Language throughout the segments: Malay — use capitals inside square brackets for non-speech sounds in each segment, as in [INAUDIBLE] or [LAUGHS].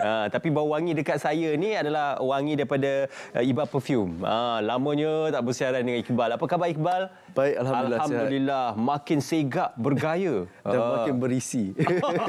[LAUGHS] Ah, tapi bau wangi dekat saya ni adalah wangi daripada uh, Iba Perfume. Ah, uh, lamanya tak bersiaran dengan Iqbal. Apa khabar Iqbal? Baik, Alhamdulillah. Alhamdulillah, sihat. makin segak bergaya. Dan ah. makin berisi.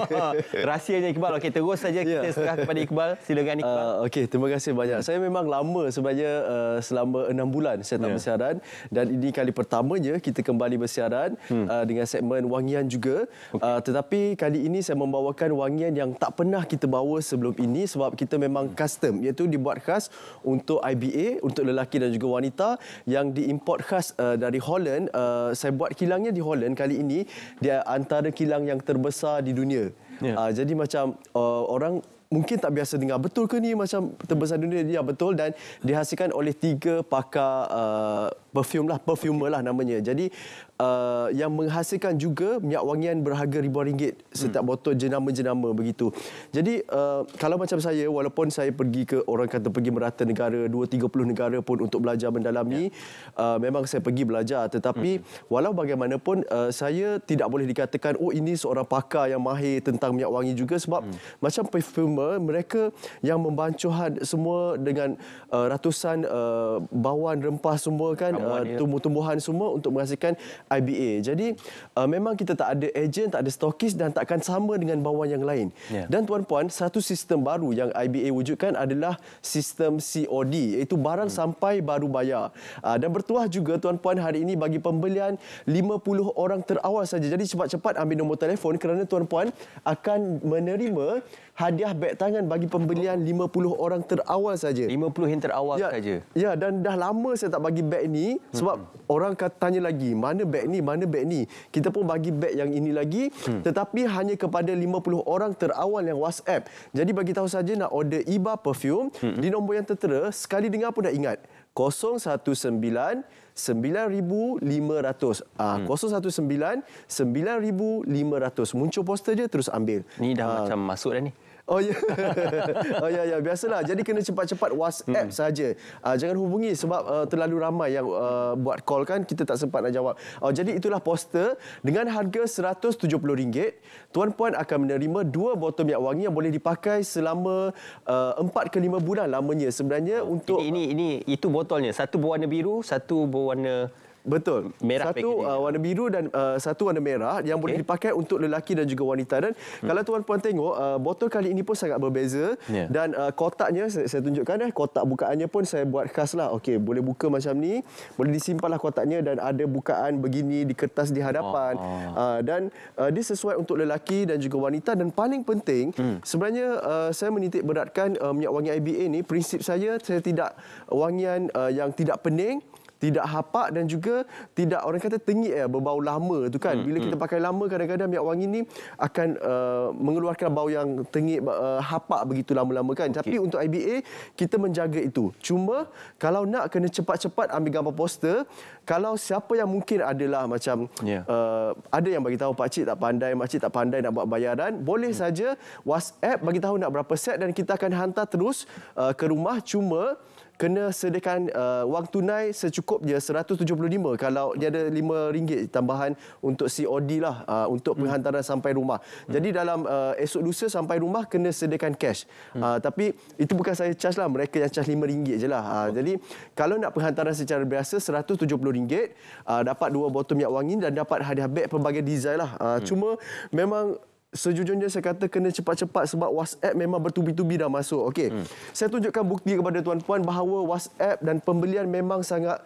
[LAUGHS] Rahsianya Iqbal. Okey, terus saja yeah. kita ya. serah kepada Iqbal. Silakan Iqbal. Uh, Okey, terima kasih banyak. Saya memang lama sebenarnya uh, selama enam bulan saya tak yeah. bersiaran. Dan ini kali pertamanya kita kembali bersiaran hmm. uh, dengan segmen wangian juga. Okay. Uh, tetapi kali ini saya membawakan wangian yang tak pernah kita bawa sebelum bulb ini sebab kita memang custom iaitu dibuat khas untuk IBA untuk lelaki dan juga wanita yang diimport khas uh, dari Holland uh, saya buat kilangnya di Holland kali ini dia antara kilang yang terbesar di dunia yeah. uh, jadi macam uh, orang mungkin tak biasa dengar betul ke ni macam terbesar dunia dia ya, betul dan dihasilkan oleh tiga pakar uh, perfume lah, perfumer lah namanya. Jadi uh, yang menghasilkan juga minyak wangian berharga ribuan ringgit setiap hmm. botol jenama-jenama begitu. Jadi uh, kalau macam saya, walaupun saya pergi ke orang kata pergi merata negara, dua tiga puluh negara pun untuk belajar mendalami, yeah. uh, memang saya pergi belajar. Tetapi hmm. walau bagaimanapun, uh, saya tidak boleh dikatakan, oh ini seorang pakar yang mahir tentang minyak wangi juga sebab hmm. macam perfumer, mereka yang membancuhan semua dengan uh, ratusan uh, bawang rempah semua kan, Ah, tumbuh-tumbuhan semua untuk menghasilkan IBA. Jadi uh, memang kita tak ada ejen, tak ada stokis dan takkan sama dengan bawang yang lain. Yeah. Dan tuan-puan, satu sistem baru yang IBA wujudkan adalah sistem COD iaitu barang hmm. sampai baru bayar. Uh, dan bertuah juga tuan-puan hari ini bagi pembelian 50 orang terawal saja. Jadi cepat-cepat ambil nombor telefon kerana tuan-puan akan menerima hadiah beg tangan bagi pembelian 50 orang terawal saja. 50 yang terawal ya. saja. Ya, dan dah lama saya tak bagi beg ni sebab hmm. orang kata tanya lagi mana beg ni mana beg ni. Kita pun bagi beg yang ini lagi hmm. tetapi hanya kepada 50 orang terawal yang WhatsApp. Jadi bagi tahu saja nak order Iba perfume hmm. di nombor yang tertera sekali dengar pun dah ingat. 019 9500 ah 019 hmm. 9500 muncul poster je terus ambil Ini dah ha. macam masuk dah ni Oh ya. Yeah. [LAUGHS] oh ya yeah, ya, yeah. biasalah. Jadi kena cepat-cepat WhatsApp hmm. saja. Uh, jangan hubungi sebab uh, terlalu ramai yang uh, buat call kan kita tak sempat nak jawab. Oh jadi itulah poster dengan harga RM170. Tuan puan akan menerima dua botol minyak wangi yang boleh dipakai selama uh, 4 ke 5 bulan lamanya sebenarnya untuk Ini ini, ini itu botolnya. Satu berwarna biru, satu berwarna Betul. Merah satu uh, warna biru dan uh, satu warna merah yang okay. boleh dipakai untuk lelaki dan juga wanita dan hmm. kalau tuan-puan tengok uh, botol kali ini pun sangat berbeza yeah. dan uh, kotaknya saya, saya tunjukkan eh kotak bukaannya pun saya buat khas lah. Okay boleh buka macam ni. Boleh disimpanlah kotaknya dan ada bukaan begini di kertas di hadapan. Oh. Uh, dan uh, dia sesuai untuk lelaki dan juga wanita dan paling penting hmm. sebenarnya uh, saya menitik beratkan uh, minyak wangi IBA ini prinsip saya saya tidak wangian uh, yang tidak pening tidak hapak dan juga tidak orang kata tengik ya berbau lama tu kan hmm, bila hmm. kita pakai lama kadang-kadang minyak wangi ni akan uh, mengeluarkan bau yang tengik uh, hapak begitu lama-lama kan okay. tapi untuk IBA kita menjaga itu cuma kalau nak kena cepat-cepat ambil gambar poster kalau siapa yang mungkin adalah macam yeah. Ya. uh, ada yang bagi tahu pak cik tak pandai mak cik tak pandai nak buat bayaran boleh hmm. saja WhatsApp bagi tahu nak berapa set dan kita akan hantar terus uh, ke rumah cuma kena sediakan uh, wang tunai secukupnya 175 kalau dia ada 5 ringgit tambahan untuk COD lah uh, untuk hmm. penghantaran sampai rumah. Hmm. Jadi dalam uh, esok lusa sampai rumah kena sediakan cash. Hmm. Uh, tapi itu bukan saya charge lah mereka yang charge 5 ringgit je lah. Uh, oh. Jadi kalau nak penghantaran secara biasa 170 ringgit uh, dapat dua botol minyak wangi dan dapat hadiah beg pelbagai design lah. Uh, hmm. Cuma memang sejujurnya saya kata kena cepat-cepat sebab WhatsApp memang bertubi-tubi dah masuk. Okey. Hmm. Saya tunjukkan bukti kepada tuan-tuan bahawa WhatsApp dan pembelian memang sangat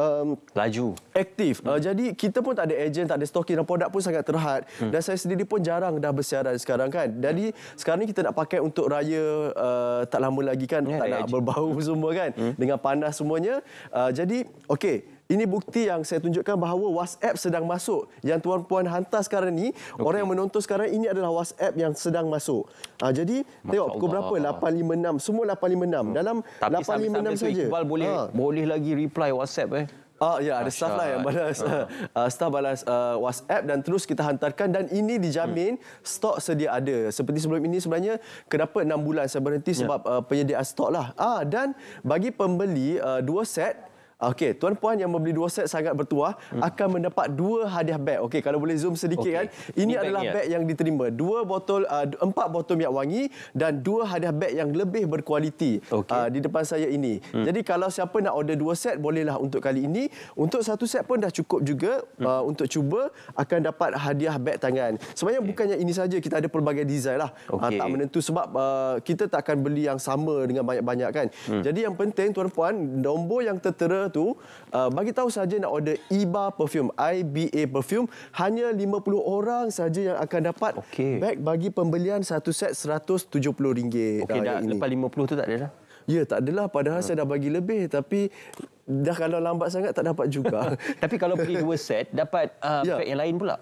Um, laju aktif hmm. uh, jadi kita pun tak ada agent tak ada stocking dan produk pun sangat terhad hmm. dan saya sendiri pun jarang dah bersiaran sekarang kan jadi hmm. sekarang ni kita nak pakai untuk raya uh, tak lama lagi kan yeah, tak ya, nak agent. Ya. berbau [LAUGHS] semua kan hmm. dengan panas semuanya uh, jadi okey ini bukti yang saya tunjukkan bahawa WhatsApp sedang masuk. Yang tuan-puan hantar sekarang ni, okay. orang yang menonton sekarang ini adalah WhatsApp yang sedang masuk. Ha, jadi Masya tengok pukul berapa? 8.56. Semua 8.56. Hmm. Dalam 8.56 saja. Iqbal boleh, ha. boleh lagi reply WhatsApp eh. Ah ya ada staff lah yang balas uh, [LAUGHS] staff balas uh, WhatsApp dan terus kita hantarkan dan ini dijamin hmm. stok sedia ada seperti sebelum ini sebenarnya kenapa 6 bulan saya berhenti ya. sebab yeah. uh, penyediaan stok lah ah dan bagi pembeli uh, dua set Okey, tuan-puan yang membeli dua set sangat bertuah hmm. akan mendapat dua hadiah beg. Okey, kalau boleh zoom sedikit okay. kan. Ini, ini adalah beg yang diterima. Dua botol, uh, empat botol minyak wangi dan dua hadiah beg yang lebih berkualiti okay. uh, di depan saya ini. Hmm. Jadi kalau siapa nak order dua set, bolehlah untuk kali ini. Untuk satu set pun dah cukup juga hmm. uh, untuk cuba akan dapat hadiah beg tangan. Sebenarnya okay. bukannya ini saja kita ada pelbagai design lah. Okay. Uh, tak menentu sebab uh, kita tak akan beli yang sama dengan banyak-banyak kan. Hmm. Jadi yang penting tuan-puan, nombor yang tertera tu uh, bagi tahu saja nak order IBA perfume IBA perfume hanya 50 orang saja yang akan dapat okay. bag bagi pembelian satu set RM170 uh, okey dah ini. lepas 50 tu tak ada dah ya tak adalah padahal hmm. saya dah bagi lebih tapi dah kalau lambat sangat tak dapat juga [LAUGHS] tapi kalau beli dua set dapat uh, ya. bag yang lain pula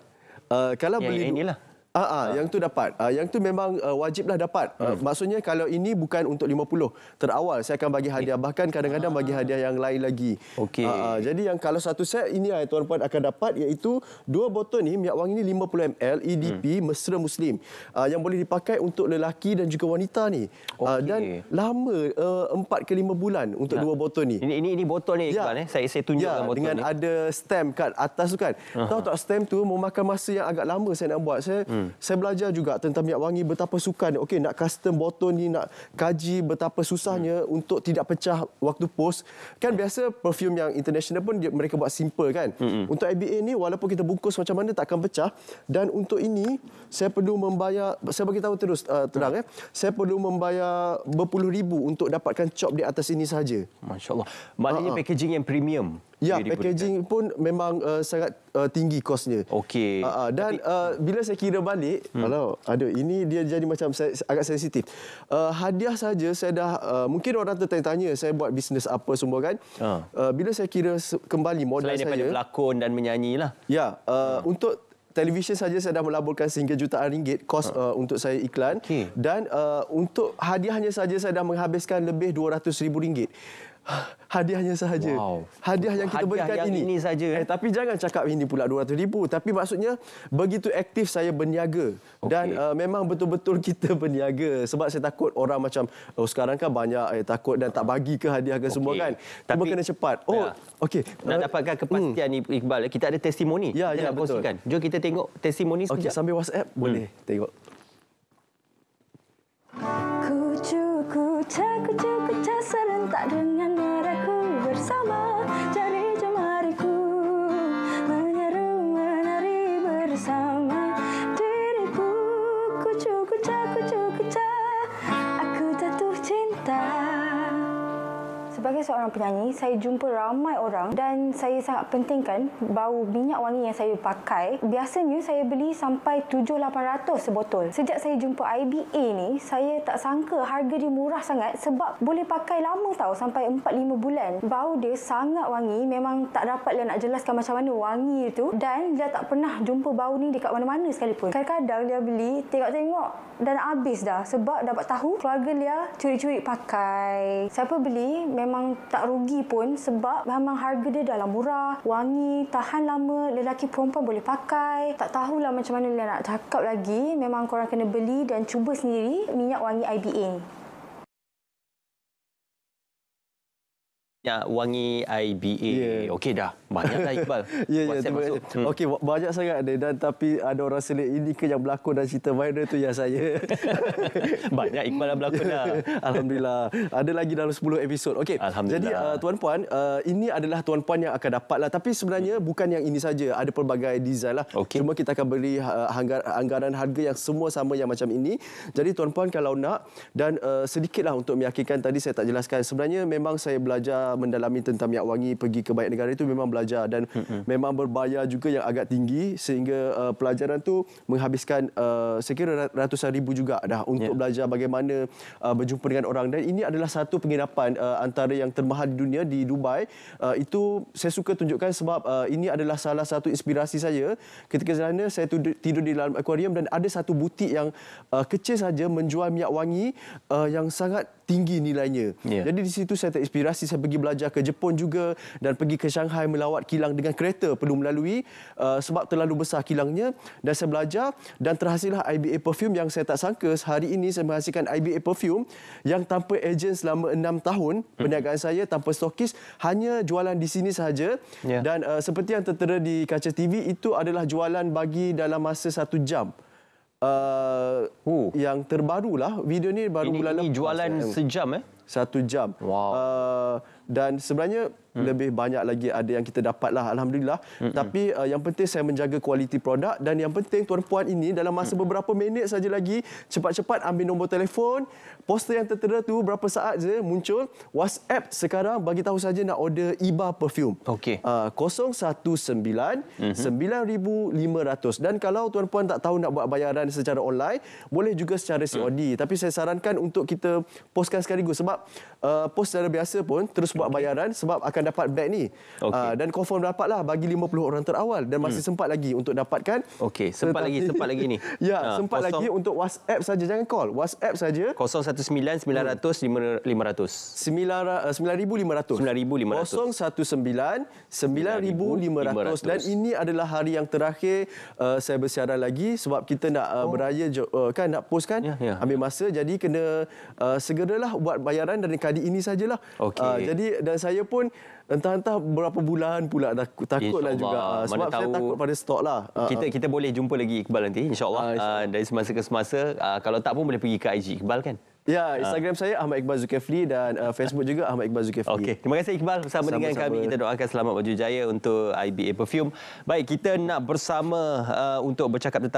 Uh, kalau yang beli yang Ah, ah, ah, yang tu dapat. Ah, yang tu memang uh, wajiblah dapat. Ah, hmm. Uh, maksudnya kalau ini bukan untuk 50 terawal saya akan bagi hadiah eh. bahkan kadang-kadang bagi hadiah yang lain lagi. Okey. Ah, jadi yang kalau satu set ini ai tuan puan akan dapat iaitu dua botol ni minyak wangi ni 50 ml EDP hmm. mesra muslim. Ah, yang boleh dipakai untuk lelaki dan juga wanita ni. Okay. Ah, dan lama uh, eh, 4 ke 5 bulan untuk ya. dua botol ni. Ini ini ini botol ni ya. Iqbal eh. Saya saya tunjukkan ya, botol dengan ni. dengan ada stem kat atas tu kan. Uh-huh. Tahu tak stem tu memakan masa yang agak lama saya nak buat. Saya hmm. Saya belajar juga tentang minyak wangi betapa sukar ni. Okey nak custom botol ni nak kaji betapa susahnya hmm. untuk tidak pecah waktu post. Kan biasa perfume yang international pun dia, mereka buat simple kan. Hmm. Untuk ABA ni walaupun kita bungkus macam mana tak akan pecah dan untuk ini saya perlu membayar saya bagi tahu terus uh, terang hmm. eh. Saya perlu membayar berpuluh ribu untuk dapatkan chop di atas ini saja. Masya-Allah. Maknanya uh-huh. packaging yang premium. Ya, packaging pun memang uh, sangat uh, tinggi kosnya. Okey. Uh, uh, dan uh, bila saya kira balik, hmm. kalau hmm. ada ini dia jadi macam saya, agak sensitif. Uh, hadiah saja saya dah uh, mungkin orang tertanya-tanya saya buat bisnes apa semua kan. Uh. Uh, bila saya kira kembali modal Selain saya. Selain daripada pelakon dan menyanyi lah. Ya, uh, uh. untuk Televisyen saja saya dah melaburkan sehingga jutaan ringgit kos ha. uh, untuk saya iklan okay. dan uh, untuk hadiahnya saja saya dah menghabiskan lebih 200 ribu ringgit. [GASPS] hadiahnya sahaja. Wow. Hadiah yang kita hadiah berikan yang ini. ini saja. Eh tapi jangan cakap ini pula 200,000 tapi maksudnya begitu aktif saya berniaga okay. dan uh, memang betul-betul [LAUGHS] kita berniaga sebab saya takut orang macam oh sekarang kan banyak eh takut dan tak bagi ke hadiah ke okay. semua kan. Tapi Cuma kena cepat. Oh ya. okey. Nak eh, dapatkan kepastian hmm. Iqbal kita ada testimoni. Ya, ya, nak betul. kongsikan. Jom kita tengok testimoni sekejap. sambil WhatsApp hmm. boleh tengok. Ku cukup, cukup, cukup, cukup, cukup, cukup, seorang penyanyi, saya jumpa ramai orang dan saya sangat pentingkan bau minyak wangi yang saya pakai. Biasanya saya beli sampai 7-800 sebotol. Sejak saya jumpa IBA ni, saya tak sangka harga dia murah sangat sebab boleh pakai lama tau, sampai 4-5 bulan. Bau dia sangat wangi, memang tak dapat lah nak jelaskan macam mana wangi itu dan dia tak pernah jumpa bau ni dekat mana-mana sekalipun. Kadang-kadang dia beli, tengok-tengok dan habis dah sebab dapat tahu keluarga dia curi-curi pakai. Siapa beli memang tak tak rugi pun sebab memang harga dia dalam murah, wangi, tahan lama, lelaki perempuan boleh pakai. Tak tahulah macam mana nak cakap lagi. Memang korang kena beli dan cuba sendiri minyak wangi IBA ni. Ya wangi IBA. Yeah. Okey dah. Banyaklah Iqbal. [LAUGHS] Ya, ya. Okey, hmm. banyak sangat ada. Dan tapi ada orang selit ini ke yang berlakon dan cerita viral tu ya saya. [LAUGHS] banyak Iqbal yang berlakon dah. [LAUGHS] Alhamdulillah. Ada lagi dalam 10 episod. Okey. Alhamdulillah. Jadi, uh, Tuan Puan, uh, ini adalah Tuan Puan yang akan dapat lah. Tapi sebenarnya hmm. bukan yang ini saja. Ada pelbagai design lah. Okay. Cuma kita akan beri uh, anggaran harga yang semua sama yang macam ini. Jadi, Tuan Puan kalau nak dan uh, sedikitlah untuk meyakinkan tadi saya tak jelaskan. Sebenarnya memang saya belajar belajar uh, mendalami tentang minyak wangi pergi ke banyak negara itu memang belajar dan mm-hmm. memang berbayar juga yang agak tinggi sehingga uh, pelajaran tu menghabiskan uh, sekira ratusan ribu juga dah untuk yeah. belajar bagaimana uh, berjumpa dengan orang dan ini adalah satu penginapan uh, antara yang termahal di dunia di Dubai uh, itu saya suka tunjukkan sebab uh, ini adalah salah satu inspirasi saya ketika sana saya tidur, di dalam akuarium dan ada satu butik yang uh, kecil saja menjual minyak wangi uh, yang sangat tinggi nilainya. Yeah. Jadi di situ saya terinspirasi saya pergi belajar ke Jepun juga dan pergi ke Shanghai melawat kilang dengan kereta perlu melalui uh, sebab terlalu besar kilangnya dan saya belajar dan terhasillah IBA perfume yang saya tak sangka sehari ini saya menghasilkan IBA perfume yang tanpa ejen selama enam tahun hmm. perniagaan saya tanpa stokis hanya jualan di sini sahaja yeah. dan uh, seperti yang tertera di kaca TV itu adalah jualan bagi dalam masa satu jam uh, huh. yang terbarulah video ni baru ini, bulan ini lepas. Ini jualan sejam eh? Satu jam. Wow. Uh, dan sebenarnya hmm. lebih banyak lagi ada yang kita dapat lah alhamdulillah hmm. tapi uh, yang penting saya menjaga kualiti produk dan yang penting tuan puan ini dalam masa hmm. beberapa minit saja lagi cepat-cepat ambil nombor telefon poster yang tertera tu berapa saat je muncul WhatsApp sekarang bagi tahu saja nak order Iba perfume okey uh, 019 9500 mhm. dan kalau tuan puan tak tahu nak buat bayaran secara online boleh juga secara COD hmm. tapi saya sarankan untuk kita postkan sekaligus sebab uh, post secara biasa pun terus buat bayaran sebab akan dapat beg ni. Ah, okay. Uh, dan confirm dapatlah bagi 50 orang terawal dan masih hmm. sempat lagi untuk dapatkan. Okey, sempat Tetapi, lagi, sempat lagi ni. [LAUGHS] ya, uh, sempat kosong. lagi untuk WhatsApp saja jangan call. WhatsApp saja 019 900 hmm. 500. 9 uh, 9500. 9500. 019 900 500. Dan dan ini adalah hari yang terakhir uh, saya bersiaran lagi sebab kita nak uh, beraya uh, kan nak post kan yeah, yeah. ambil masa jadi kena uh, segeralah buat bayaran dan kadi ini sajalah okay. uh, ah, jadi dan saya pun entah-entah berapa bulan pula dah takutlah juga uh, sebab saya takut pada stok lah. Ah, kita ah. kita boleh jumpa lagi Iqbal nanti insyaallah. insya dari semasa ke semasa kalau tak pun boleh pergi ke IG Iqbal kan. Ya, Instagram uh. saya Ahmad Iqbal Zulkifli dan uh, Facebook juga Ahmad Iqbal Zulkifli. Okey, terima kasih Iqbal bersama sama dengan sama. kami. Kita doakan selamat maju jaya untuk IBA Perfume. Baik, kita nak bersama uh, untuk bercakap tentang